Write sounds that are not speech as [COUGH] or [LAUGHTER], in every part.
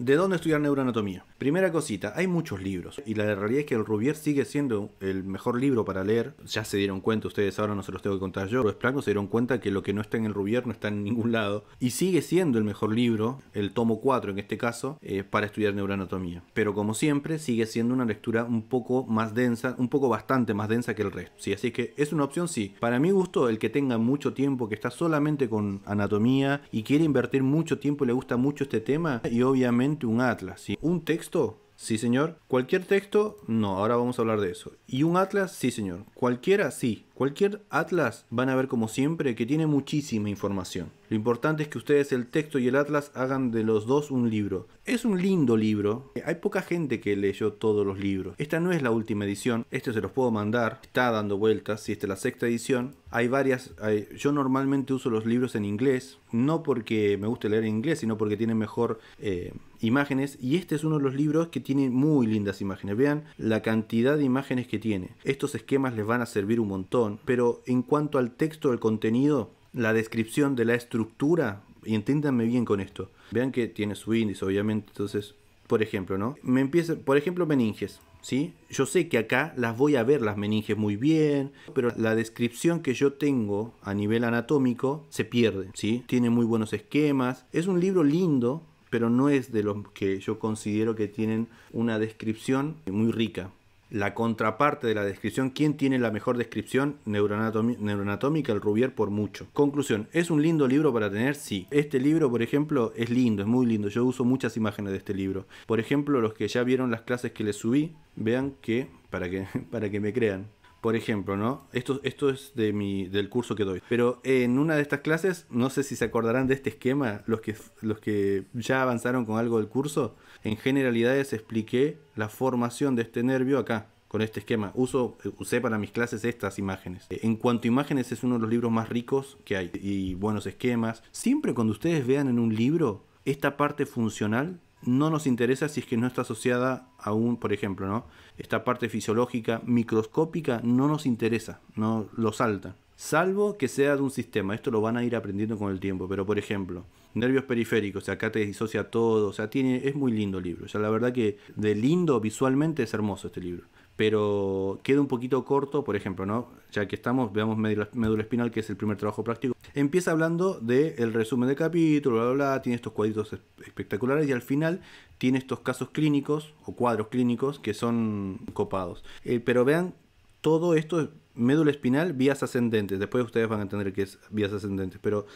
¿De dónde estudiar neuroanatomía? Primera cosita, hay muchos libros y la realidad es que el Rubier sigue siendo el mejor libro para leer. Ya se dieron cuenta ustedes, ahora no se los tengo que contar yo. Los planos se dieron cuenta que lo que no está en el Rubier no está en ningún lado. Y sigue siendo el mejor libro, el tomo 4 en este caso, eh, para estudiar neuroanatomía. Pero como siempre, sigue siendo una lectura un poco más densa, un poco bastante más densa que el resto. ¿sí? Así que es una opción, sí. Para mi gusto, el que tenga mucho tiempo, que está solamente con anatomía y quiere invertir mucho tiempo y le gusta mucho este tema, y obviamente un atlas. ¿sí? Un texto, sí señor. Cualquier texto, no, ahora vamos a hablar de eso. Y un atlas, sí señor. Cualquiera, sí. Cualquier atlas van a ver como siempre que tiene muchísima información. Lo importante es que ustedes el texto y el atlas hagan de los dos un libro. Es un lindo libro. Hay poca gente que leyó todos los libros. Esta no es la última edición. Este se los puedo mandar. Está dando vueltas. Si esta es la sexta edición. Hay varias. yo normalmente uso los libros en inglés. No porque me guste leer en inglés, sino porque tienen mejor... Eh, imágenes y este es uno de los libros que tiene muy lindas imágenes. Vean la cantidad de imágenes que tiene. Estos esquemas les van a servir un montón, pero en cuanto al texto, el contenido, la descripción de la estructura, y entiéndanme bien con esto. Vean que tiene su índice, obviamente, entonces, por ejemplo, ¿no? Me empieza, por ejemplo, meninges. ¿Sí? Yo sé que acá las voy a ver las meninges muy bien, pero la descripción que yo tengo a nivel anatómico se pierde, ¿sí? Tiene muy buenos esquemas, es un libro lindo, pero no es de los que yo considero que tienen una descripción muy rica. La contraparte de la descripción, ¿quién tiene la mejor descripción neuroanatómica? El Rubier por mucho. Conclusión, ¿es un lindo libro para tener? Sí. Este libro, por ejemplo, es lindo, es muy lindo. Yo uso muchas imágenes de este libro. Por ejemplo, los que ya vieron las clases que les subí, vean que, para que, [LAUGHS] para que me crean, por ejemplo, ¿no? Esto, esto es de mi, del curso que doy. Pero en una de estas clases, no sé si se acordarán de este esquema, los que, los que ya avanzaron con algo del curso, en generalidades expliqué la formación de este nervio acá, con este esquema. Uso, usé para mis clases estas imágenes. En cuanto a imágenes, es uno de los libros más ricos que hay. Y buenos esquemas. Siempre cuando ustedes vean en un libro esta parte funcional, no nos interesa si es que no está asociada a un, por ejemplo, ¿no? Esta parte fisiológica microscópica no nos interesa, no lo salta. Salvo que sea de un sistema, esto lo van a ir aprendiendo con el tiempo, pero por ejemplo, nervios periféricos, o sea, acá te disocia todo, o sea, tiene, es muy lindo el libro, o sea, la verdad que de lindo visualmente es hermoso este libro pero queda un poquito corto, por ejemplo, ¿no? ya que estamos, veamos médula espinal, que es el primer trabajo práctico. Empieza hablando del resumen de capítulo, bla, bla, tiene estos cuadritos espectaculares y al final tiene estos casos clínicos o cuadros clínicos que son copados. Eh, pero vean, todo esto es médula espinal, vías ascendentes. Después ustedes van a entender que es vías ascendentes, pero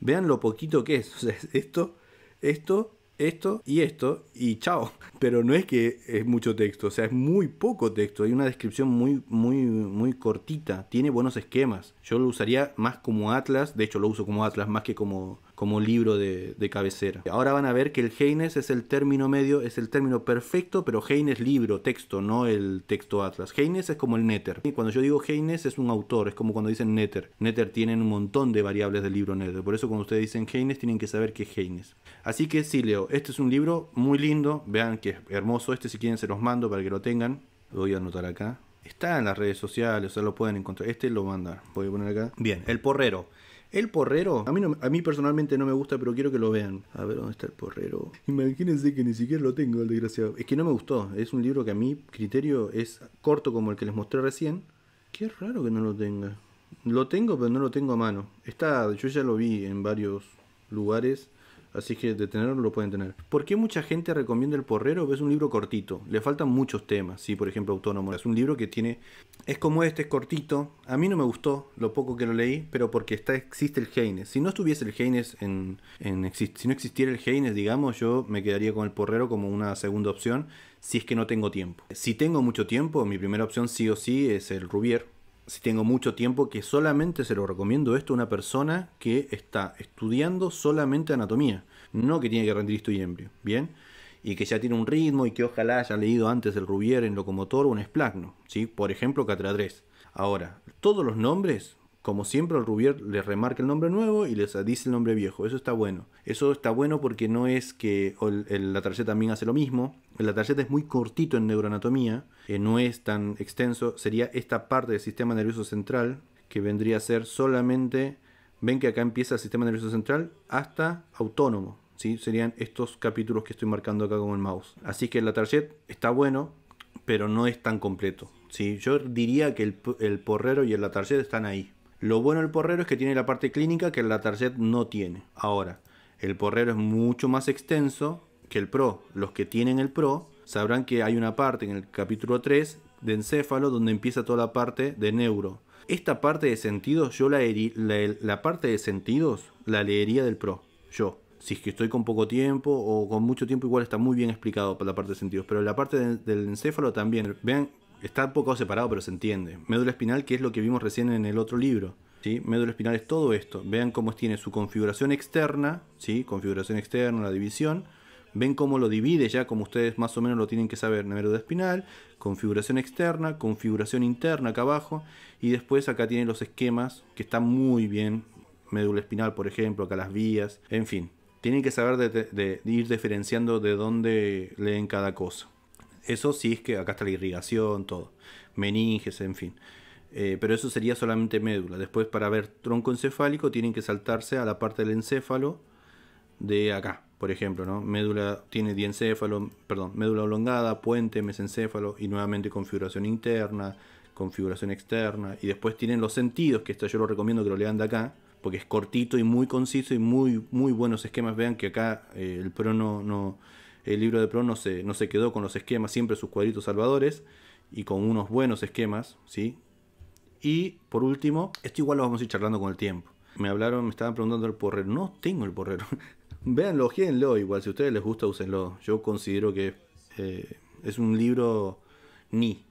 vean lo poquito que es. [LAUGHS] O sea, esto, esto esto y esto y chao. [LAUGHS] Pero no es que es mucho texto, o sea, es muy poco texto. Hay una descripción muy, muy, muy cortita. Tiene buenos esquemas. Yo lo usaría más como Atlas, de hecho lo uso como Atlas más que como como libro de, cabecera. Ahora van a ver que el Heines es el término medio, es el término perfecto, pero Heines libro, texto, no el texto Atlas. Heines es como el Netter. Y cuando yo digo Heines es un autor, es como cuando dicen Netter. Netter tienen un montón de variables del libro Netter. Por eso cuando ustedes dicen Heines tienen que saber que es Heines. Así que sí, Leo, este es un libro muy lindo. Vean que es hermoso. Este si quieren se los mando para que lo tengan. Lo voy a anotar acá. Está en las redes sociales, o sea, lo pueden encontrar. Este lo manda. Voy a poner acá. Bien, El Porrero. El porrero, a mí, no, a mí personalmente no me gusta, pero quiero que lo vean. A ver dónde está el porrero. Imagínense que ni siquiera lo tengo, el desgraciado. Es que no me gustó. Es un libro que a mi criterio es corto como el que les mostré recién. Qué raro que no lo tenga. Lo tengo, pero no lo tengo a mano. Está, yo ya lo vi en varios lugares Así que de tenerlo lo pueden tener. ¿Por qué mucha gente recomienda El Porrero? Es un libro cortito. Le faltan muchos temas. Sí, por ejemplo, Autónomo. Es un libro que tiene... Es como este, es cortito. A mí no me gustó lo poco que lo leí, pero porque está, existe el Heines. Si no estuviese el Heines en... en si no existiera el Heines, digamos, yo me quedaría con El Porrero como una segunda opción si es que no tengo tiempo. Si tengo mucho tiempo, mi primera opción sí o sí es el Rubier si tengo mucho tiempo, que solamente se lo recomiendo esto a una persona que está estudiando solamente anatomía, no que tiene que rendir y embrión ¿bien? Y que ya tiene un ritmo y que ojalá haya leído antes el Rubier en locomotor o un esplagno, ¿sí? Por ejemplo, Catradrés. Ahora, todos los nombres como siempre, el Rubier les remarca el nombre nuevo y les dice el nombre viejo. Eso está bueno. Eso está bueno porque no es que el, la tarjeta también hace lo mismo. La tarjeta es muy cortito en neuroanatomía, eh, no es tan extenso. Sería esta parte del sistema nervioso central que vendría a ser solamente. Ven que acá empieza el sistema nervioso central hasta autónomo. ¿sí? Serían estos capítulos que estoy marcando acá con el mouse. Así que la tarjeta está bueno, pero no es tan completo. ¿sí? Yo diría que el, porrero y la tarjeta están ahí. Lo bueno del porrero es que tiene la parte clínica que la Target no tiene. Ahora, el porrero es mucho más extenso que el Pro. Los que tienen el Pro sabrán que hay una parte en el capítulo 3 de encéfalo donde empieza toda la parte de neuro. Esta parte de sentidos, yo la, la, la parte de sentidos la leería del Pro. Yo si es que estoy con poco tiempo o con mucho tiempo, igual está muy bien explicado para la parte de sentidos. Pero la parte del encéfalo también. Vean Está un poco separado, pero se entiende. Médula espinal, que es lo que vimos recién en el otro libro. ¿sí? Médula espinal es todo esto. Vean cómo tiene su configuración externa, ¿sí? configuración externa, la división. Ven cómo lo divide ya, como ustedes más o menos lo tienen que saber. Médula espinal, configuración externa, configuración interna acá abajo. Y después acá tienen los esquemas, que están muy bien. Médula espinal, por ejemplo, acá las vías. En fin, tienen que saber de ir diferenciando de dónde leen cada cosa. Eso sí es que acá está la irrigación, todo. Meninges, en fin. Eh, pero eso sería solamente médula. Después para ver tronco encefálico tienen que saltarse a la parte del encéfalo de acá, por ejemplo, ¿no? Médula tiene diencéfalo, perdón, médula oblongada, puente, mesencéfalo y nuevamente configuración interna, configuración externa y después tienen los sentidos, que esto yo lo recomiendo que lo lean de acá, porque es cortito y muy conciso y muy muy buenos esquemas. Vean que acá eh, el pro no, no el libro de Pro no se, no se quedó con los esquemas, siempre sus cuadritos salvadores y con unos buenos esquemas, ¿sí? Y por último, esto igual lo vamos a ir charlando con el tiempo. Me hablaron, me estaban preguntando el porrero. No tengo el porrero. [LAUGHS] Véanlo, lo igual. Si a ustedes les gusta, úsenlo. Yo considero que eh, es un libro ni.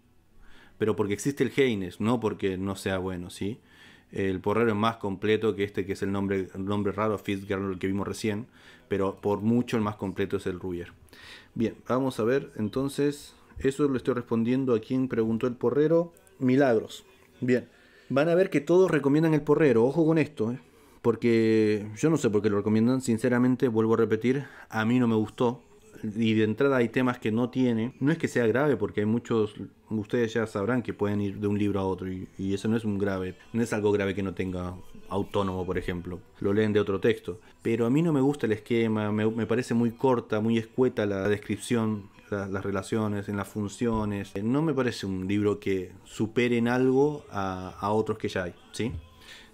Pero porque existe el Heines, no porque no sea bueno, ¿sí? El porrero es más completo que este, que es el nombre, nombre raro, Fitzgerald, el que vimos recién. Pero por mucho el más completo es el Rubier. Bien, vamos a ver entonces. Eso lo estoy respondiendo a quien preguntó el porrero. Milagros. Bien, van a ver que todos recomiendan el porrero. Ojo con esto, eh, porque yo no sé por qué lo recomiendan. Sinceramente, vuelvo a repetir, a mí no me gustó y de entrada hay temas que no tiene, no es que sea grave porque hay muchos, ustedes ya sabrán que pueden ir de un libro a otro y, eso no es un grave, no es algo grave que no tenga autónomo, por ejemplo, lo leen de otro texto. Pero a mí no me gusta el esquema, me, parece muy corta, muy escueta la descripción, las relaciones, en las funciones. Eh, no me parece un libro que supere en algo a, a otros que ya hay, ¿sí?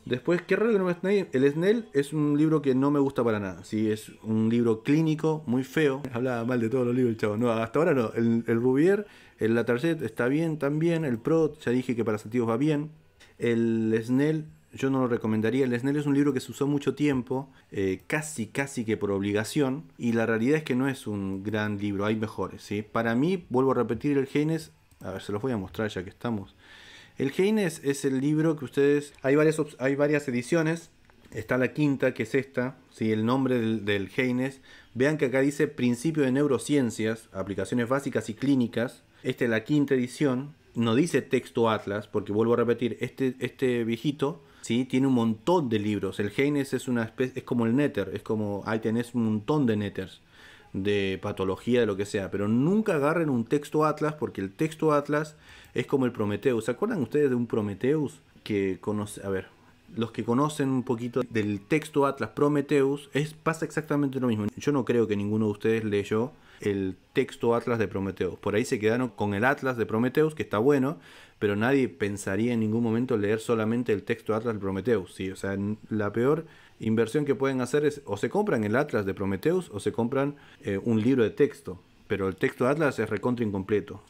Después, ¿qué raro que no me El Snell es un libro que no me gusta para nada. es un libro clínico, muy feo. [LAUGHS] Hablaba mal de todos los libros chavo. hasta ahora no. El, Rubier, el Latarcet está bien también. El Pro, ya dije que para sentidos va bien. El Snell yo no lo recomendaría. El Snell es un libro que se usó mucho tiempo, eh, casi, casi que por obligación, y la realidad es que no es un gran libro, hay mejores. ¿sí? Para mí, vuelvo a repetir, el Genes, a ver, se los voy a mostrar ya que estamos. El Heines es el libro que ustedes... Hay varias, hay varias ediciones. Está la quinta, que es esta. El nombre del, Heines. Vean que acá dice Principio de Neurociencias, Aplicaciones Básicas y Clínicas. Esta es la quinta edición. No dice texto Atlas, porque vuelvo a repetir, este, este viejito tiene un montón de libros. El Heines es, una especie, es como el Netter, es como ahí tenés un montón de Netters de patología, de lo que sea, pero nunca agarren un texto Atlas porque el texto Atlas es como el prometeus ¿Se acuerdan ustedes de un prometeus que conoce, a ver, los que conocen un poquito del texto Atlas prometeus es, pasa exactamente lo mismo. Yo no creo que ninguno de ustedes leyó el texto Atlas de Prometheus. Por ahí se quedaron con el Atlas de prometeus que está bueno, pero nadie pensaría en ningún momento leer solamente el texto Atlas de Prometeus. O sea, la peor inversión que pueden hacer es o se compran el Atlas de Prometheus o se compran eh, un libro de texto. Pero el texto de Atlas es recontra incompleto.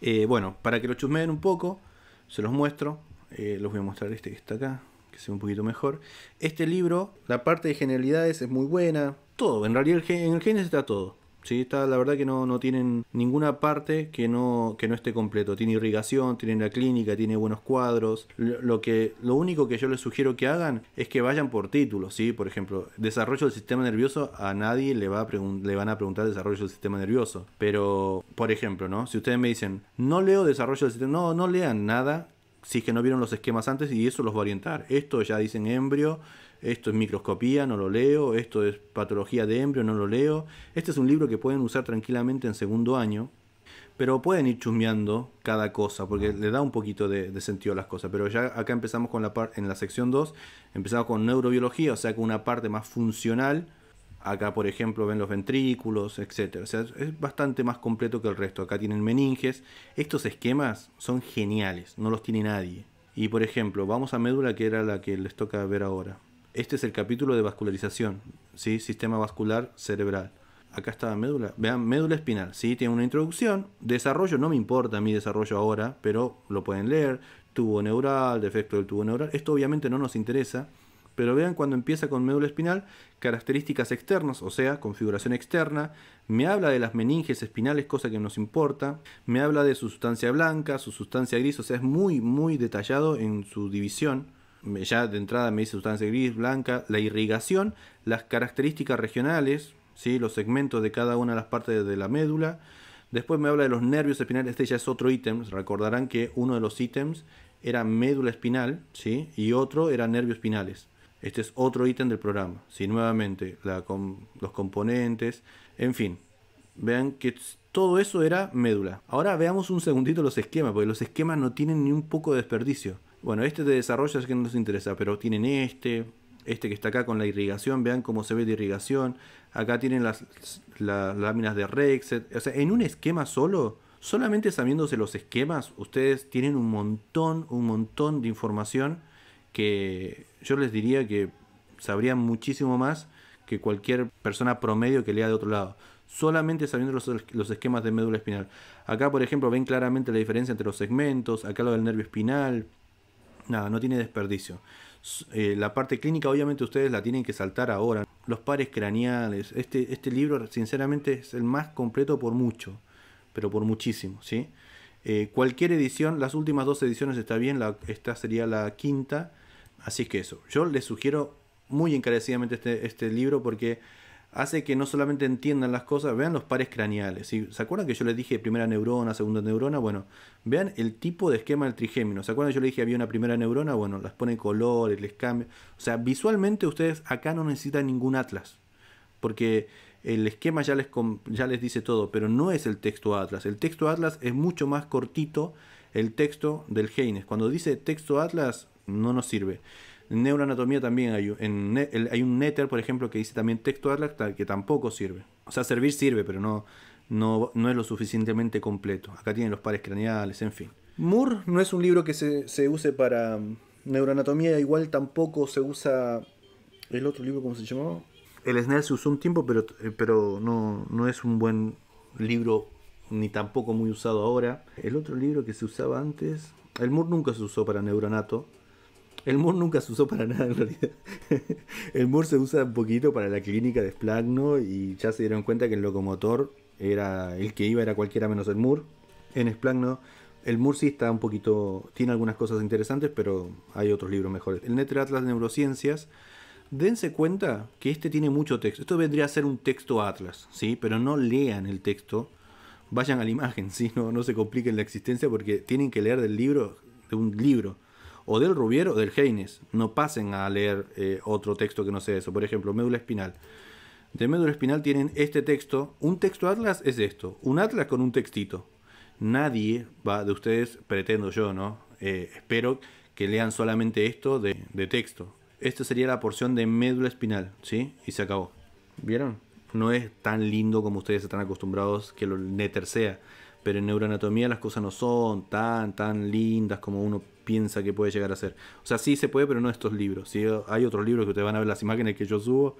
Eh, bueno, para que lo chusmeen un poco, se los muestro. Eh, los voy a mostrar este que está acá, que sea un poquito mejor. Este libro, la parte de genialidades es muy buena. Todo, en realidad en el Génesis está todo. ¿sí? la verdad que no, tienen ninguna parte que no, que no esté completo. Tiene irrigación, tiene la clínica, tiene buenos cuadros. Lo, que, lo único que yo les sugiero que hagan es que vayan por títulos, ¿sí? Por ejemplo, desarrollo del sistema nervioso, a nadie le, va le van a preguntar desarrollo del sistema nervioso. Pero, por ejemplo, ¿no? Si ustedes me dicen, no leo desarrollo del sistema, no, no lean nada si es que no vieron los esquemas antes y eso los va a orientar. Esto ya dicen embrio, esto es microscopía, no lo leo, esto es patología de embrio, no lo leo. Este es un libro que pueden usar tranquilamente en segundo año, pero pueden ir chusmeando cada cosa porque le da un poquito de, sentido a las cosas. Pero ya acá empezamos con la parte, en la sección 2, empezamos con neurobiología, o sea, con una parte más funcional Acá, por ejemplo, ven los ventrículos, etc. O sea, es bastante más completo que el resto. Acá tienen meninges. Estos esquemas son geniales, no los tiene nadie. Y, por ejemplo, vamos a médula, que era la que les toca ver ahora. Este es el capítulo de vascularización, ¿sí? Sistema vascular cerebral. Acá está médula. Vean, médula espinal, ¿sí? Tiene una introducción. Desarrollo, no me importa mi desarrollo ahora, pero lo pueden leer. Tubo neural, defecto del tubo neural. Esto obviamente no nos interesa pero vean cuando empieza con médula espinal, características externas, o sea, configuración externa, me habla de las meninges espinales, cosa que nos importa, me habla de su sustancia blanca, su sustancia gris, o sea, es muy, muy detallado en su división. Ya de entrada me dice sustancia gris, blanca, la irrigación, las características regionales, ¿sí? los segmentos de cada una de las partes de la médula. Después me habla de los nervios espinales, este ya es otro ítem, recordarán que uno de los ítems era médula espinal ¿sí? y otro era nervios espinales. Este es otro ítem del programa. Si nuevamente los componentes, en fin, vean que todo eso era médula. Ahora veamos un segundito los esquemas, porque los esquemas no tienen ni un poco de desperdicio. Bueno, este de desarrollo es que no nos interesa, pero tienen este, este que está acá con la irrigación, vean cómo se ve de irrigación. Acá tienen las, láminas de Rexet. O sea, en un esquema solo, solamente sabiéndose los esquemas, ustedes tienen un montón, un montón de información que yo les diría que sabrían muchísimo más que cualquier persona promedio que lea de otro lado, solamente sabiendo los, esquemas de médula espinal. Acá, por ejemplo, ven claramente la diferencia entre los segmentos, acá lo del nervio espinal, nada, no tiene desperdicio. Eh, la parte clínica obviamente ustedes la tienen que saltar ahora. Los pares craneales, este, este libro sinceramente es el más completo por mucho, pero por muchísimo, ¿sí? Eh, cualquier edición, las últimas dos ediciones está bien, esta sería la quinta Así es que eso, yo les sugiero muy encarecidamente este, este, libro porque hace que no solamente entiendan las cosas, vean los pares craneales. ¿Se acuerdan que yo les dije primera neurona, segunda neurona? Bueno, vean el tipo de esquema del trigémino. ¿Se acuerdan que yo les dije había una primera neurona? Bueno, las ponen colores, les cambia O sea, visualmente ustedes acá no necesitan ningún atlas. Porque el esquema ya les, ya les dice todo, pero no es el texto atlas. El texto atlas es mucho más cortito el texto del Heines. Cuando dice texto atlas, no nos sirve. Neuroanatomía también hay, en, hay un Netter, por ejemplo, que dice también texto lactal que tampoco sirve. O sea, servir sirve, pero no, no, es lo suficientemente completo. Acá tienen los pares craneales, en fin. Moore no es un libro que se, use para mm, neuroanatomía, igual tampoco se usa el otro libro, ¿cómo se llamaba? El Snell se usó un tiempo, pero, eh, pero no, no es un buen libro ni tampoco muy usado ahora. El otro libro que se usaba antes, el Moore nunca se usó para neuronato. El Moore nunca se usó para nada en realidad. [LAUGHS] El Moore se usa un poquito para la clínica de Splagno y ya se dieron cuenta que el locomotor era el que iba era cualquiera menos el Moore. En Splagno el Moore sí está un poquito tiene algunas cosas interesantes, pero hay otros libros mejores. El Netter Atlas de Neurociencias dense cuenta que este tiene mucho texto. Esto vendría a ser un texto Atlas, ¿sí? Pero no lean el texto, vayan a la imagen, [LAUGHS] ¿sí? No, no se compliquen la existencia porque tienen que leer del libro, de un libro o del Rubiero, o del Heines. No pasen a leer eh, otro texto que no sea eso. Por ejemplo, médula espinal. De médula espinal tienen este texto. Un texto atlas es esto. Un atlas con un textito. Nadie va de ustedes, pretendo yo, ¿no? Eh, espero que lean solamente esto de, texto. Esta sería la porción de médula espinal, ¿sí? Y se acabó. ¿Vieron? No es tan lindo como ustedes están acostumbrados que lo neter sea pero en neuroanatomía las cosas no son tan, tan lindas como uno piensa que puede llegar a ser. O sea, sí se puede, pero no estos libros. Si hay otros libros que ustedes van a ver las imágenes que yo subo,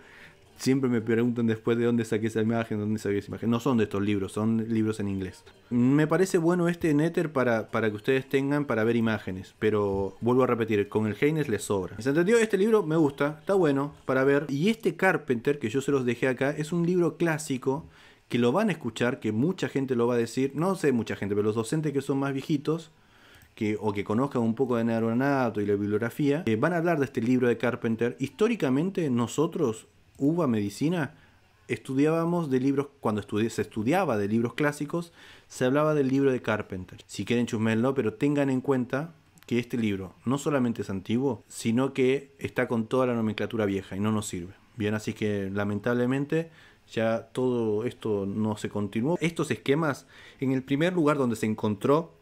siempre me preguntan después de dónde saqué esa imagen, dónde saqué esa imagen. No son de estos libros, son libros en inglés. Me parece bueno este Nether para, para que ustedes tengan para ver imágenes, pero vuelvo a repetir, con el Heines les sobra. ¿Se entendió? Este libro me gusta, está bueno para ver. Y este Carpenter, que yo se los dejé acá, es un libro clásico que lo van a escuchar, que mucha gente lo va a decir, no sé mucha gente, pero los docentes que son más viejitos, que, o que conozcan un poco de neuronato y la bibliografía, eh, van a hablar de este libro de Carpenter. Históricamente nosotros, UBA Medicina, estudiábamos de libros, cuando se estudiaba de libros clásicos, se hablaba del libro de Carpenter. Si quieren chusmenlo, pero tengan en cuenta que este libro no solamente es antiguo, sino que está con toda la nomenclatura vieja y no nos sirve. Bien, así que lamentablemente ya todo esto no se continuó. Estos esquemas, en el primer lugar donde se encontró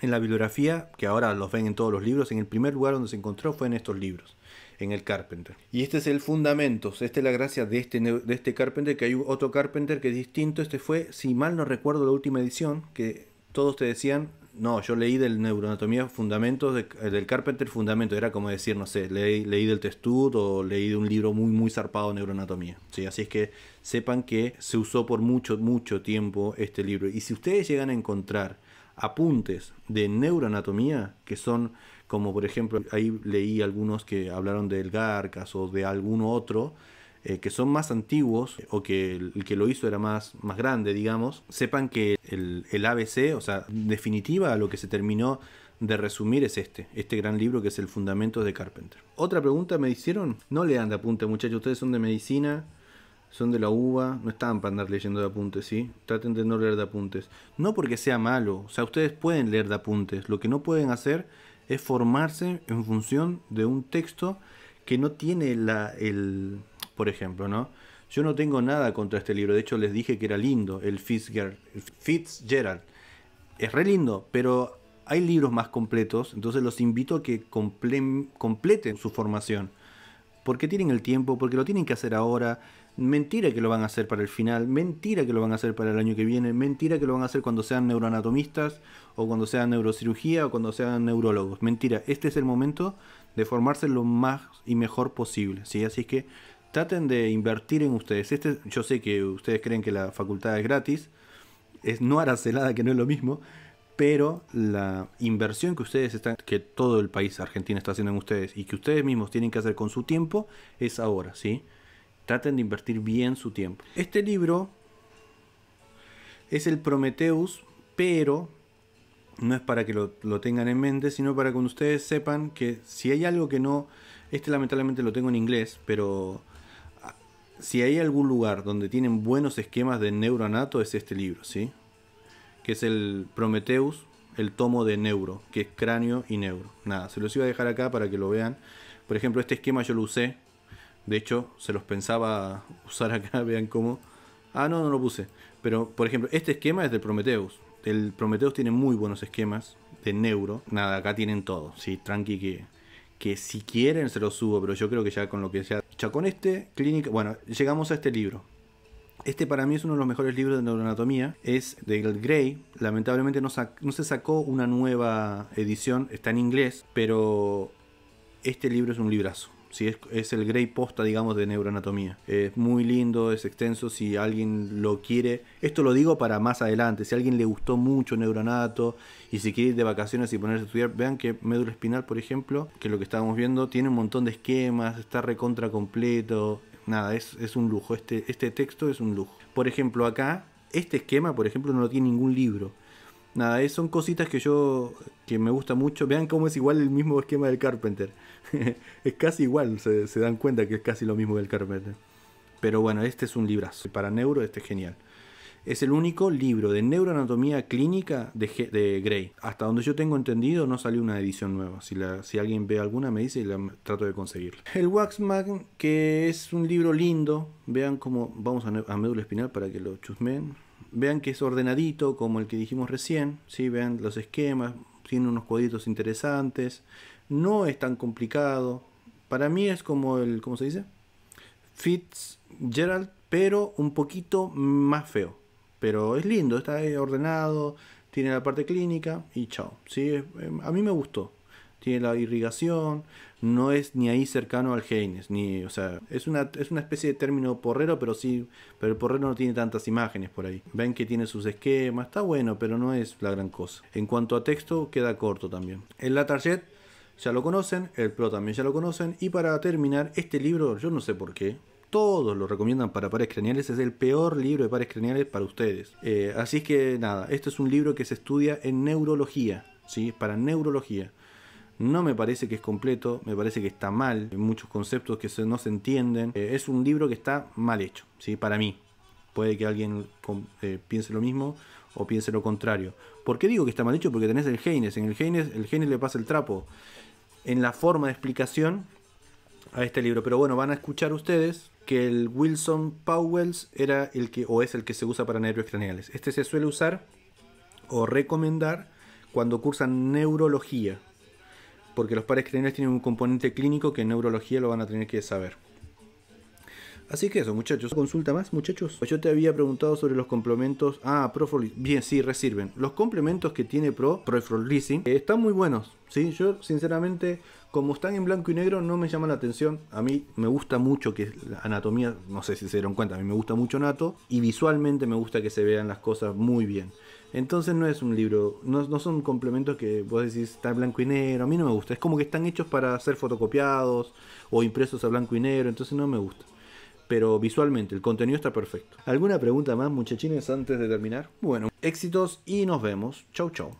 en la bibliografía, que ahora los ven en todos los libros, en el primer lugar donde se encontró fue en estos libros, en el Carpenter. Y este es el fundamento, esta es la gracia de este, de este Carpenter, que hay otro Carpenter que es distinto, este fue, si mal no recuerdo, la última edición, que todos te decían no, yo leí del Neuroanatomía Fundamentos, eh, del Carpenter Fundamentos, era como decir, no sé, leí, leí del Testud o leí de un libro muy, muy zarpado de Neuroanatomía. ¿sí? Así es que sepan que se usó por mucho, mucho tiempo este libro. Y si ustedes llegan a encontrar apuntes de neuroanatomía, que son como por ejemplo, ahí leí algunos que hablaron del Garcas o de algún otro, eh, que son más antiguos o que el, que lo hizo era más, más grande, digamos, sepan que el, ABC, o sea, definitiva, lo que se terminó de resumir es este, este gran libro que es El Fundamento de Carpenter. Otra pregunta me hicieron, no lean de apuntes, muchachos, ustedes son de medicina, son de la uva, no estaban para andar leyendo de apuntes, ¿sí? Traten de no leer de apuntes. No porque sea malo, o sea, ustedes pueden leer de apuntes, lo que no pueden hacer es formarse en función de un texto que no tiene la, el, por ejemplo, ¿no? Yo no tengo nada contra este libro, de hecho les dije que era lindo, el Fitzgerald. Fitzgerald. Es re lindo, pero hay libros más completos, entonces los invito a que completen su formación. Porque tienen el tiempo, porque lo tienen que hacer ahora. Mentira que lo van a hacer para el final, mentira que lo van a hacer para el año que viene, mentira que lo van a hacer cuando sean neuroanatomistas o cuando sean neurocirugía o cuando sean neurólogos. Mentira, este es el momento de formarse lo más y mejor posible. ¿sí? Así es que traten de invertir en ustedes. Este, yo sé que ustedes creen que la facultad es gratis, es no celada que no es lo mismo, pero la inversión que ustedes están, que todo el país argentino está haciendo en ustedes y que ustedes mismos tienen que hacer con su tiempo, es ahora, ¿sí? Traten de invertir bien su tiempo. Este libro es el Prometheus, pero no es para que lo tengan en mente, sino para que ustedes sepan que si hay algo que no, este lamentablemente lo tengo en inglés, pero si hay algún lugar donde tienen buenos esquemas de neuronato es este libro, ¿sí? Que es el Prometheus, el tomo de neuro, que es cráneo y neuro. Nada, se los iba a dejar acá para que lo vean. Por ejemplo, este esquema yo lo usé. De hecho, se los pensaba usar acá, [LAUGHS] vean cómo. Ah, no, no lo puse. Pero, por ejemplo, este esquema es del Prometheus. El Prometheus tiene muy buenos esquemas de neuro. Nada, acá tienen todo. Sí, tranqui que, que si quieren se los subo, pero yo creo que ya con lo que sea con este, bueno, llegamos a este libro. Este para mí es uno de los mejores libros de neuroanatomía. Es de Gray. Lamentablemente no, se sacó una nueva edición. Está en inglés. Pero este libro es un librazo si es, el Grey Posta, digamos, de neuroanatomía. Es muy lindo, es extenso, si alguien lo quiere, esto lo digo para más adelante, si a alguien le gustó mucho Neuronato, y si quiere ir de vacaciones y ponerse a estudiar, vean que médula espinal, por ejemplo, que es lo que estábamos viendo, tiene un montón de esquemas, está recontra completo, nada, es, un lujo, este, este texto es un lujo. Por ejemplo, acá, este esquema, por ejemplo, no lo tiene ningún libro Nada, son cositas que yo, que me gusta mucho. Vean cómo es igual el mismo esquema del Carpenter. [LAUGHS] es casi igual, se, dan cuenta que es casi lo mismo del Carpenter. Pero bueno, este es un librazo. Para neuro, este es genial. Es el único libro de neuroanatomía clínica de, de Gray. Hasta donde yo tengo entendido, no salió una edición nueva. Si, alguien ve alguna, me dice y la trato de conseguirla. El Waxman, que es un libro lindo. Vean cómo vamos a, a médula espinal para que lo chusmen. Vean que es ordenadito, como el que dijimos recién. si Vean los esquemas, tiene unos cuadritos interesantes. No es tan complicado. Para mí es como el, ¿cómo se dice? Fitzgerald, pero un poquito más feo. Pero es lindo, está ordenado, tiene la parte clínica y chao. ¿sí? Eh, a mí me gustó tiene la irrigación, no es ni ahí cercano al Heines, ni, o sea, es una, es una especie de término porrero, pero sí, pero el porrero no tiene tantas imágenes por ahí. Ven que tiene sus esquemas, está bueno, pero no es la gran cosa. En cuanto a texto, queda corto también. El la ya lo conocen, el pro también ya lo conocen, y para terminar, este libro, yo no sé por qué, todos lo recomiendan para pares craneales, es el peor libro de pares craneales para ustedes. Eh, así que nada, este es un libro que se estudia en neurología, ¿sí? Para neurología. No me parece que es completo, me parece que está mal, hay muchos conceptos que no se entienden. Eh, es un libro que está mal hecho, ¿sí? para mí. Puede que alguien eh, piense lo mismo o piense lo contrario. ¿Por qué digo que está mal hecho? Porque tenés el Heines. En el genes el le pasa el trapo en la forma de explicación a este libro. Pero bueno, van a escuchar ustedes que el Wilson Powells era el que o es el que se usa para nervios craneales. Este se suele usar o recomendar cuando cursan neurología, porque los pares craniales tienen un componente clínico que en neurología lo van a tener que saber. Así que eso, muchachos. ¿Consulta más, muchachos? Pues yo te había preguntado sobre los complementos. Ah, Proforlis. Bien, sí, reciben. Los complementos que tiene Pro, Proforlising, eh, están muy buenos. Sí, yo sinceramente, como están en blanco y negro, no me llama la atención. A mí me gusta mucho que la anatomía, no sé si se dieron cuenta, a mí me gusta mucho Nato. Y visualmente me gusta que se vean las cosas muy bien. Entonces no es un libro, no, son complementos que vos decís está blanco y negro, a mí no me gusta, es como que están hechos para ser fotocopiados o impresos a blanco y negro, entonces no me gusta. Pero visualmente, el contenido está perfecto. ¿Alguna pregunta más, muchachines, antes de terminar? Bueno, éxitos y nos vemos. Chau, chau.